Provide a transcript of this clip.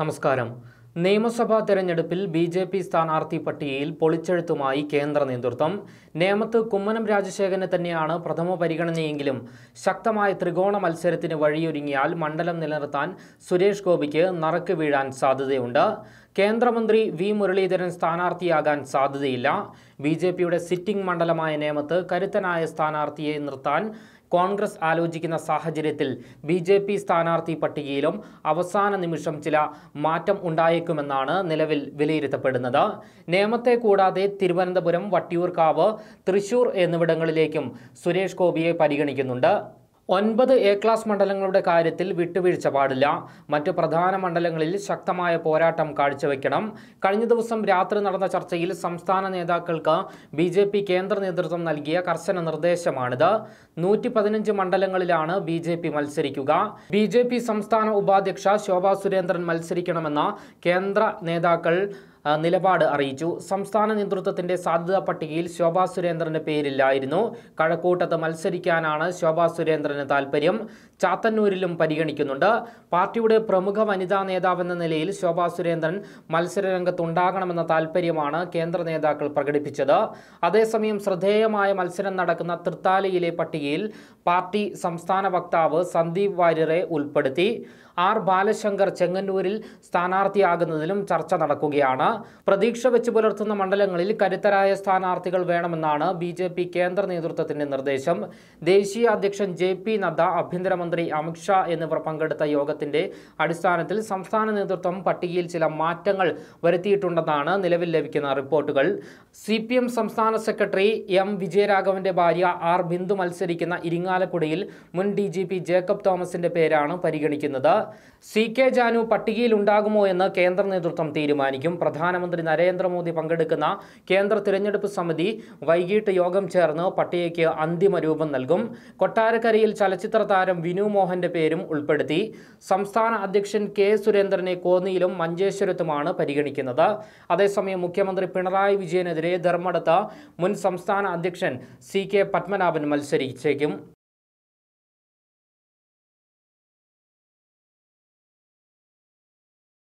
നമസ്കാരം നിയമസഭാ തെരഞ്ഞെടുപ്പിൽ ബി ജെ പി സ്ഥാനാർത്ഥി പട്ടികയിൽ പൊളിച്ചെഴുത്തുമായി കേന്ദ്ര നേതൃത്വം നേമത്ത് കുമ്മനം രാജശേഖരന് തന്നെയാണ് പ്രഥമ പരിഗണനയെങ്കിലും ശക്തമായ ത്രികോണ മത്സരത്തിന് വഴിയൊരുങ്ങിയാൽ മണ്ഡലം നിലനിർത്താൻ സുരേഷ് ഗോപിക്ക് നറുക്ക് വീഴാൻ സാധ്യതയുണ്ട് കേന്ദ്രമന്ത്രി വി മുരളീധരൻ സ്ഥാനാർത്ഥിയാകാൻ സാധ്യതയില്ല ബി ജെ പിയുടെ സിറ്റിംഗ് മണ്ഡലമായ നേമത്ത് കരുത്തനായ സ്ഥാനാർത്ഥിയെ നിർത്താൻ കോൺഗ്രസ് ആലോചിക്കുന്ന സാഹചര്യത്തിൽ ബി ജെ പി സ്ഥാനാർത്ഥി പട്ടികയിലും അവസാന നിമിഷം ചില മാറ്റം ഉണ്ടായേക്കുമെന്നാണ് നിലവിൽ വിലയിരുത്തപ്പെടുന്നത് നേമത്തെ കൂടാതെ തിരുവനന്തപുരം വട്ടിയൂർക്കാവ് തൃശൂർ എന്നിവിടങ്ങളിലേക്കും സുരേഷ് ഗോപിയെ പരിഗണിക്കുന്നുണ്ട് ഒൻപത് എ ക്ലാസ് മണ്ഡലങ്ങളുടെ കാര്യത്തിൽ വിട്ടുവീഴ്ച പാടില്ല മറ്റ് പ്രധാന മണ്ഡലങ്ങളിൽ ശക്തമായ പോരാട്ടം കാഴ്ചവെക്കണം കഴിഞ്ഞ ദിവസം രാത്രി നടന്ന ചർച്ചയിൽ സംസ്ഥാന നേതാക്കൾക്ക് ബി ജെ പി കേന്ദ്ര നേതൃത്വം നൽകിയ കർശന നിർദ്ദേശമാണിത് നൂറ്റി പതിനഞ്ച് മണ്ഡലങ്ങളിലാണ് ബി ജെ പി മത്സരിക്കുക ബി ജെ പി സംസ്ഥാന ഉപാധ്യക്ഷ ശോഭാ സുരേന്ദ്രൻ മത്സരിക്കണമെന്ന കേന്ദ്ര നേതാക്കൾ നിലപാട് അറിയിച്ചു സംസ്ഥാന നേതൃത്വത്തിന്റെ സാധ്യതാ പട്ടികയിൽ ശോഭാ സുരേന്ദ്രന്റെ പേരില്ലായിരുന്നു കഴക്കൂട്ടത്ത് മത്സരിക്കാനാണ് ശോഭാ സുരേന്ദ്രന് താൽപ്പര്യം ചാത്തന്നൂരിലും പരിഗണിക്കുന്നുണ്ട് പാർട്ടിയുടെ പ്രമുഖ വനിതാ നേതാവെന്ന നിലയിൽ ശോഭാ സുരേന്ദ്രൻ മത്സരരംഗത്തുണ്ടാകണമെന്ന താൽപ്പര്യമാണ് കേന്ദ്ര നേതാക്കൾ പ്രകടിപ്പിച്ചത് അതേസമയം ശ്രദ്ധേയമായ മത്സരം നടക്കുന്ന തൃത്താലയിലെ പട്ടികയിൽ പാർട്ടി സംസ്ഥാന വക്താവ് സന്ദീപ് വാര്യറെ ഉൾപ്പെടുത്തി ആർ ബാലശങ്കർ ചെങ്ങന്നൂരിൽ സ്ഥാനാർത്ഥിയാകുന്നതിലും ചർച്ച നടക്കുകയാണ് പ്രതീക്ഷ വെച്ച് പുലർത്തുന്ന മണ്ഡലങ്ങളിൽ കരുത്തരായ സ്ഥാനാർത്ഥികൾ വേണമെന്നാണ് ബി ജെ പി കേന്ദ്ര നേതൃത്വത്തിന്റെ നിർദ്ദേശം ദേശീയ അധ്യക്ഷൻ ജെ പി നദ്ദ ആഭ്യന്തരമന്ത്രി അമിത്ഷാ എന്നിവർ പങ്കെടുത്ത യോഗത്തിന്റെ അടിസ്ഥാനത്തിൽ സംസ്ഥാന നേതൃത്വം പട്ടികയിൽ ചില മാറ്റങ്ങൾ വരുത്തിയിട്ടുണ്ടെന്നാണ് നിലവിൽ ലഭിക്കുന്ന റിപ്പോർട്ടുകൾ സി പി എം സംസ്ഥാന സെക്രട്ടറി എം വിജയരാഘവന്റെ ഭാര്യ ആർ ബിന്ദു മത്സരിക്കുന്ന ഇരിങ്ങാലക്കുടയിൽ മുൻ ഡി ജേക്കബ് തോമസിന്റെ പേരാണ് പരിഗണിക്കുന്നത് സി കെ ജാനു പട്ടികയിൽ ഉണ്ടാകുമോ എന്ന് കേന്ദ്ര നേതൃത്വം തീരുമാനിക്കും പ്രധാനമന്ത്രി നരേന്ദ്രമോദി പങ്കെടുക്കുന്ന കേന്ദ്ര തിരഞ്ഞെടുപ്പ് സമിതി വൈകിട്ട് യോഗം ചേർന്ന് പട്ടികയ്ക്ക് അന്തിമ രൂപം നൽകും കൊട്ടാരക്കരയിൽ ചലച്ചിത്ര താരം വിനു മോഹന്റെ പേരും ഉൾപ്പെടുത്തി സംസ്ഥാന അധ്യക്ഷൻ കെ സുരേന്ദ്രനെ കോന്നിയിലും മഞ്ചേശ്വരത്തുമാണ് പരിഗണിക്കുന്നത് അതേസമയം മുഖ്യമന്ത്രി പിണറായി വിജയനെതിരെ ധർമ്മടത്ത് മുൻ സംസ്ഥാന അധ്യക്ഷൻ സി കെ പത്മനാഭൻ മത്സരിച്ചേക്കും